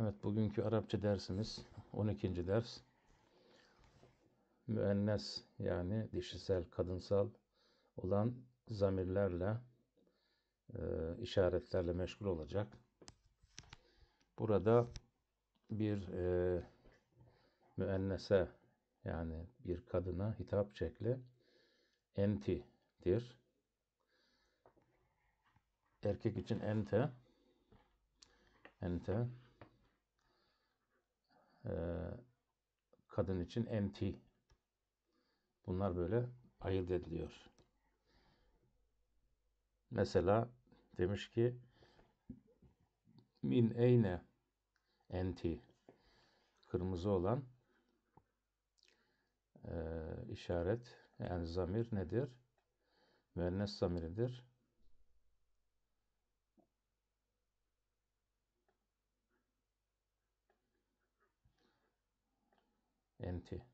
Evet bugünkü Arapça dersimiz 12. ders. Müennes yani dişisel, kadınsal olan zamirlerle e, işaretlerle meşgul olacak. Burada bir e, müennese yani bir kadına hitap şekli enti'dir. Erkek için ente ente ee, kadın için MT. Bunlar böyle ayırt ediliyor. Mesela demiş ki min eyne enti kırmızı olan e, işaret yani zamir nedir? Müennes zamiridir. enti.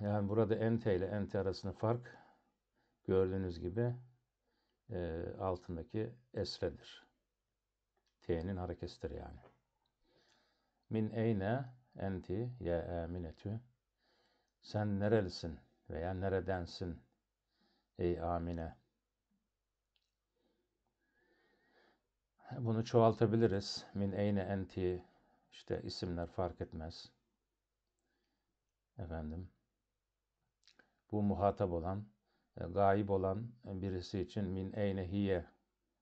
Yani burada ente ile ente arasında fark gördüğünüz gibi e, altındaki esredir. T'nin harekesidir yani. Min eyne enti ye aminetü sen nerelisin veya neredensin ey amine. Bunu çoğaltabiliriz. Min eyne enti işte isimler fark etmez. Efendim. Bu muhatap olan, e, gayip olan birisi için min eyne hiye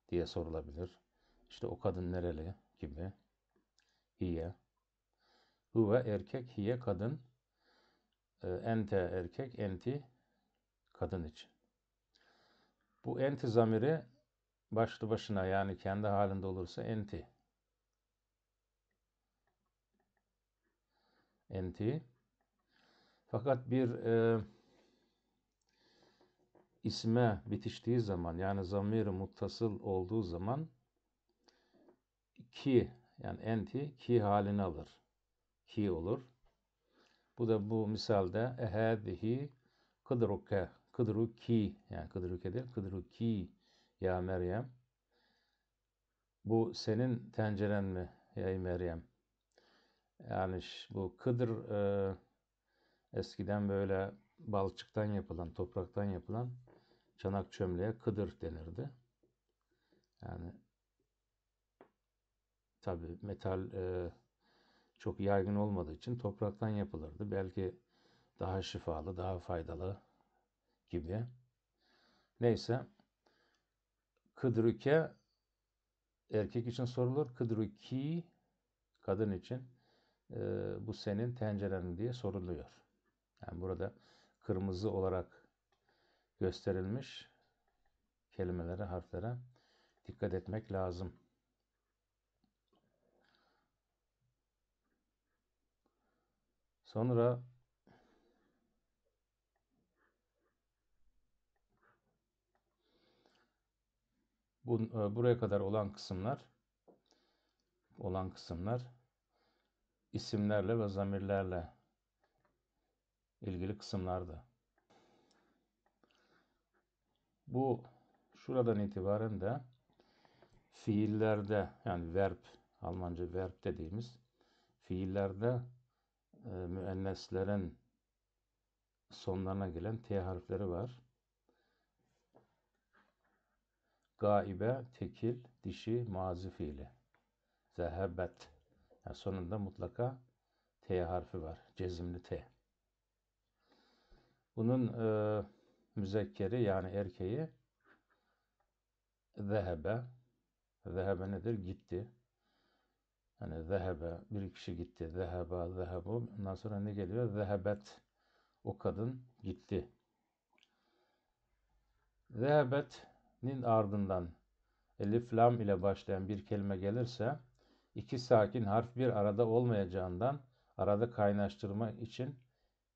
diye sorulabilir. İşte o kadın nereli gibi. Hiye. Huve erkek, hiye kadın. E, ente erkek, enti kadın için. Bu enti zamiri başlı başına yani kendi halinde olursa enti NT. Fakat bir e, isme bitiştiği zaman yani zamiri muttasıl olduğu zaman ki yani enti ki halini alır. Ki olur. Bu da bu misalde ehadihi kıdruke kıdruki yani kıdruke değil kıdruki ya Meryem bu senin tenceren mi ey Meryem yani bu Kıdır e, eskiden böyle balçıktan yapılan, topraktan yapılan çanak çömleğe Kıdır denirdi. Yani tabi metal e, çok yaygın olmadığı için topraktan yapılırdı. Belki daha şifalı, daha faydalı gibi. Neyse Kıdrüke erkek için sorulur. Kıdrüki kadın için e, bu senin tenceren diye soruluyor. Yani burada kırmızı olarak gösterilmiş kelimelere, harflere dikkat etmek lazım. Sonra bu, e, buraya kadar olan kısımlar olan kısımlar isimlerle ve zamirlerle ilgili kısımlardı. Bu şuradan itibaren de fiillerde yani verb Almanca verb dediğimiz fiillerde e, müenneslerin sonlarına gelen T harfleri var. Gaibe, tekil, dişi, mazi fiili. Zehebet. Yani sonunda mutlaka T harfi var. Cezimli T. Bunun e, müzekkeri yani erkeği zehebe. Zehebe nedir? Gitti. Yani zehebe bir kişi gitti. Zeheba, zehebu. Ondan sonra ne geliyor? Zehebet. O kadın gitti. Zehebet'nin ardından elif lam ile başlayan bir kelime gelirse İki sakin harf bir arada olmayacağından arada kaynaştırma için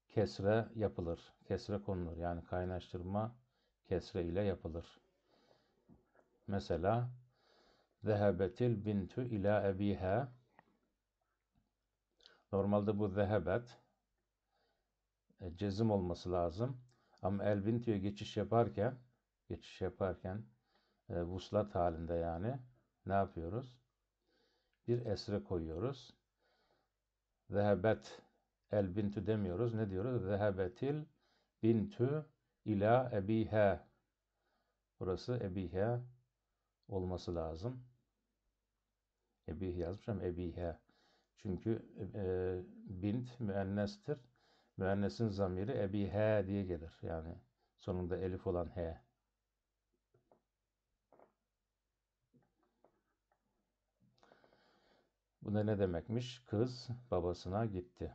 kesre yapılır. Kesre konulur. Yani kaynaştırma kesre ile yapılır. Mesela Zehebetil bintu ila ebiha Normalde bu zehebet e, cezim olması lazım. Ama el bintu'ya geçiş yaparken geçiş yaparken e, vuslat halinde yani ne yapıyoruz? bir esre koyuyoruz. Zehebet el bintü demiyoruz. Ne diyoruz? Zehebetil bintü ila ebihe. Burası ebihe olması lazım. Ebih yazmış ama ebihe. Çünkü e, bint müennestir. Müennesin zamiri ebihe diye gelir. Yani sonunda elif olan he. Bu da ne demekmiş? Kız babasına gitti.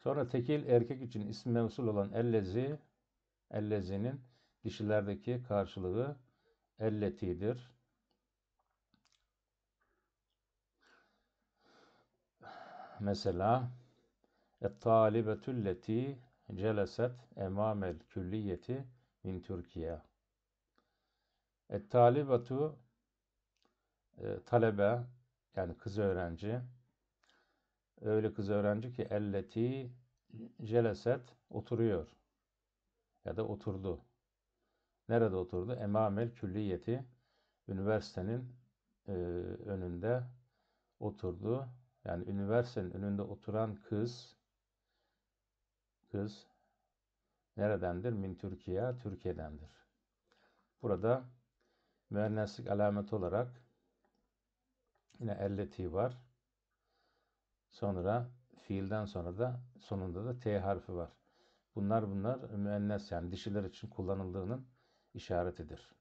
Sonra tekil erkek için ismi mevsul olan ellezi, ellezinin dişilerdeki karşılığı elletidir. Mesela ettalibetülleti celeset emamel külliyeti min Türkiye. E, talibatu e, talebe yani kız öğrenci öyle kız öğrenci ki elleti jeleset oturuyor ya da oturdu. Nerede oturdu? Emamel külliyeti üniversitenin e, önünde oturdu. Yani üniversitenin önünde oturan kız kız neredendir? Min Türkiye, Türkiye'dendir. Burada Mühendislik alameti olarak yine T var. Sonra fiilden sonra da sonunda da T harfi var. Bunlar bunlar müennes yani dişiler için kullanıldığının işaretidir.